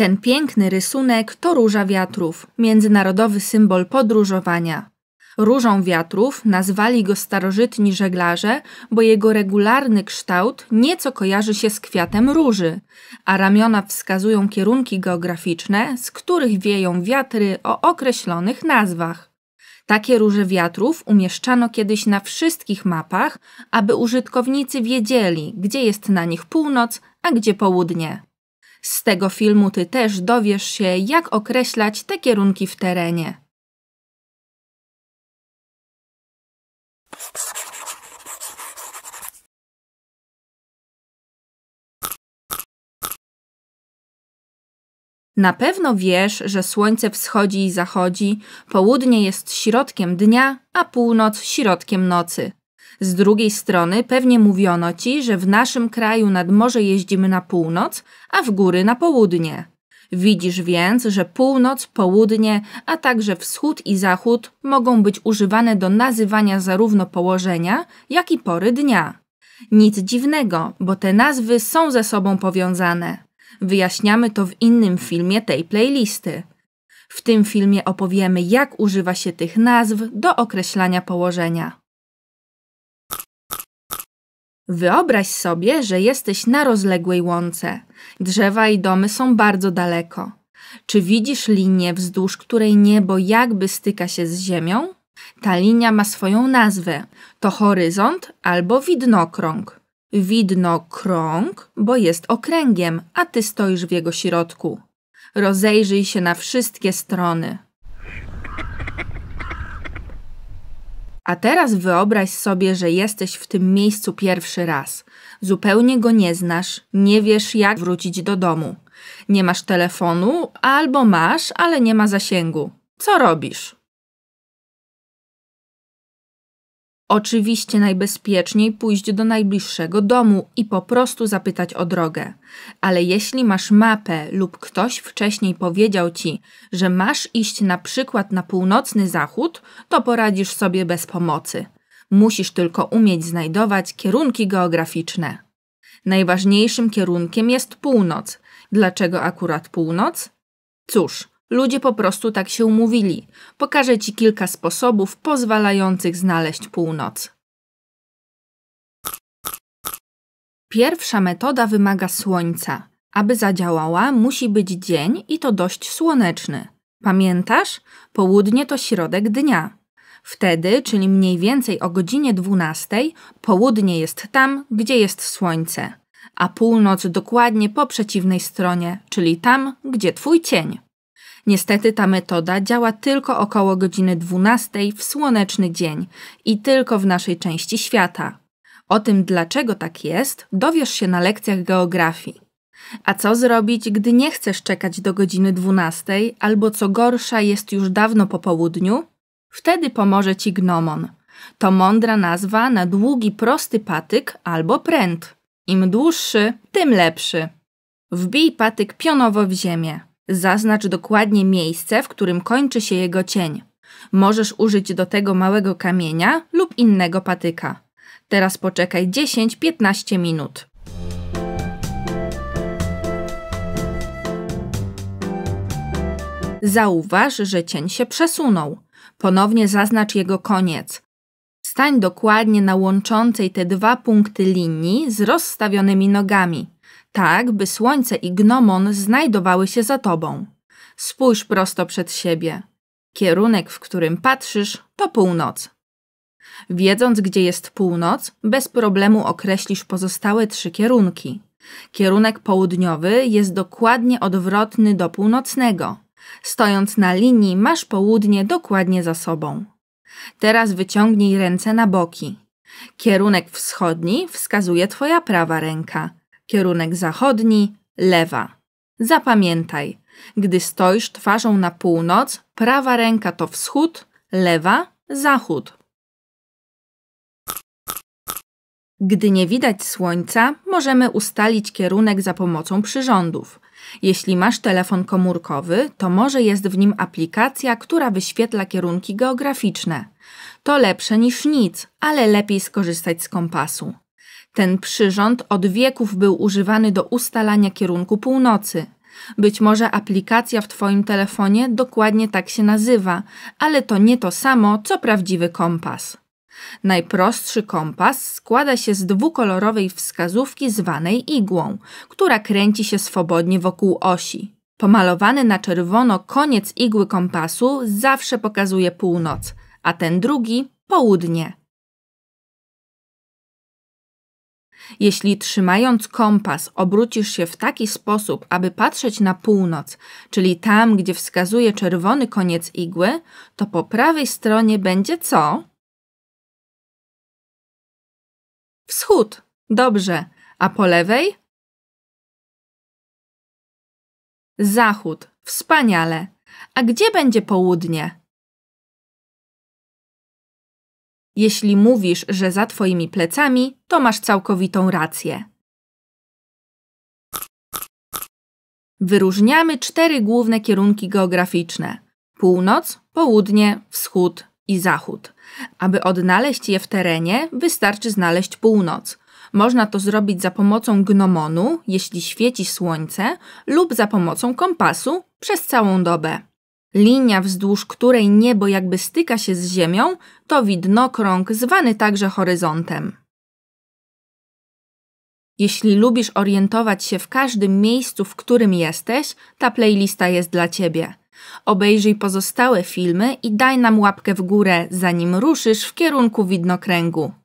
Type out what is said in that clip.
Ten piękny rysunek to róża wiatrów, międzynarodowy symbol podróżowania. Różą wiatrów nazwali go starożytni żeglarze, bo jego regularny kształt nieco kojarzy się z kwiatem róży, a ramiona wskazują kierunki geograficzne, z których wieją wiatry o określonych nazwach. Takie róże wiatrów umieszczano kiedyś na wszystkich mapach, aby użytkownicy wiedzieli, gdzie jest na nich północ, a gdzie południe. Z tego filmu ty też dowiesz się, jak określać te kierunki w terenie. Na pewno wiesz, że słońce wschodzi i zachodzi, południe jest środkiem dnia, a północ środkiem nocy. Z drugiej strony pewnie mówiono ci, że w naszym kraju nad morze jeździmy na północ, a w góry na południe. Widzisz więc, że północ, południe, a także wschód i zachód mogą być używane do nazywania zarówno położenia, jak i pory dnia. Nic dziwnego, bo te nazwy są ze sobą powiązane. Wyjaśniamy to w innym filmie tej playlisty. W tym filmie opowiemy, jak używa się tych nazw do określania położenia. Wyobraź sobie, że jesteś na rozległej łące. Drzewa i domy są bardzo daleko. Czy widzisz linię, wzdłuż której niebo jakby styka się z ziemią? Ta linia ma swoją nazwę. To horyzont albo widnokrąg. Widnokrąg, bo jest okręgiem, a ty stoisz w jego środku. Rozejrzyj się na wszystkie strony. A teraz wyobraź sobie, że jesteś w tym miejscu pierwszy raz. Zupełnie go nie znasz, nie wiesz jak wrócić do domu. Nie masz telefonu, albo masz, ale nie ma zasięgu. Co robisz? Oczywiście najbezpieczniej pójść do najbliższego domu i po prostu zapytać o drogę. Ale jeśli masz mapę lub ktoś wcześniej powiedział ci, że masz iść na przykład na północny zachód, to poradzisz sobie bez pomocy. Musisz tylko umieć znajdować kierunki geograficzne. Najważniejszym kierunkiem jest północ. Dlaczego akurat północ? Cóż, Ludzie po prostu tak się umówili. Pokażę Ci kilka sposobów pozwalających znaleźć północ. Pierwsza metoda wymaga słońca. Aby zadziałała, musi być dzień i to dość słoneczny. Pamiętasz? Południe to środek dnia. Wtedy, czyli mniej więcej o godzinie 12, południe jest tam, gdzie jest słońce, a północ dokładnie po przeciwnej stronie, czyli tam, gdzie twój cień. Niestety ta metoda działa tylko około godziny 12 w słoneczny dzień i tylko w naszej części świata. O tym, dlaczego tak jest, dowiesz się na lekcjach geografii. A co zrobić, gdy nie chcesz czekać do godziny 12, albo co gorsza, jest już dawno po południu? Wtedy pomoże ci gnomon. To mądra nazwa na długi, prosty patyk albo pręt. Im dłuższy, tym lepszy. Wbij patyk pionowo w ziemię. Zaznacz dokładnie miejsce, w którym kończy się jego cień. Możesz użyć do tego małego kamienia lub innego patyka. Teraz poczekaj 10-15 minut. Zauważ, że cień się przesunął. Ponownie zaznacz jego koniec. Stań dokładnie na łączącej te dwa punkty linii z rozstawionymi nogami tak by słońce i gnomon znajdowały się za tobą. Spójrz prosto przed siebie. Kierunek, w którym patrzysz, to północ. Wiedząc, gdzie jest północ, bez problemu określisz pozostałe trzy kierunki. Kierunek południowy jest dokładnie odwrotny do północnego. Stojąc na linii, masz południe dokładnie za sobą. Teraz wyciągnij ręce na boki. Kierunek wschodni wskazuje twoja prawa ręka, kierunek zachodni, lewa. Zapamiętaj, gdy stoisz twarzą na północ, prawa ręka to wschód, lewa zachód. Gdy nie widać słońca, możemy ustalić kierunek za pomocą przyrządów. Jeśli masz telefon komórkowy, to może jest w nim aplikacja, która wyświetla kierunki geograficzne. To lepsze niż nic, ale lepiej skorzystać z kompasu. Ten przyrząd od wieków był używany do ustalania kierunku północy. Być może aplikacja w Twoim telefonie dokładnie tak się nazywa, ale to nie to samo co prawdziwy kompas. Najprostszy kompas składa się z dwukolorowej wskazówki zwanej igłą, która kręci się swobodnie wokół osi. Pomalowany na czerwono koniec igły kompasu zawsze pokazuje północ, a ten drugi południe. Jeśli trzymając kompas obrócisz się w taki sposób, aby patrzeć na północ, czyli tam, gdzie wskazuje czerwony koniec igły, to po prawej stronie będzie co? Wschód. Dobrze. A po lewej? Zachód. Wspaniale. A gdzie będzie południe? Jeśli mówisz, że za twoimi plecami, to masz całkowitą rację. Wyróżniamy cztery główne kierunki geograficzne: północ, południe, wschód i zachód. Aby odnaleźć je w terenie, wystarczy znaleźć północ. Można to zrobić za pomocą gnomonu, jeśli świeci słońce, lub za pomocą kompasu przez całą dobę. Linia, wzdłuż której niebo jakby styka się z ziemią, to widnokrąg, zwany także horyzontem. Jeśli lubisz orientować się w każdym miejscu, w którym jesteś, ta playlista jest dla Ciebie. Obejrzyj pozostałe filmy i daj nam łapkę w górę, zanim ruszysz w kierunku widnokręgu.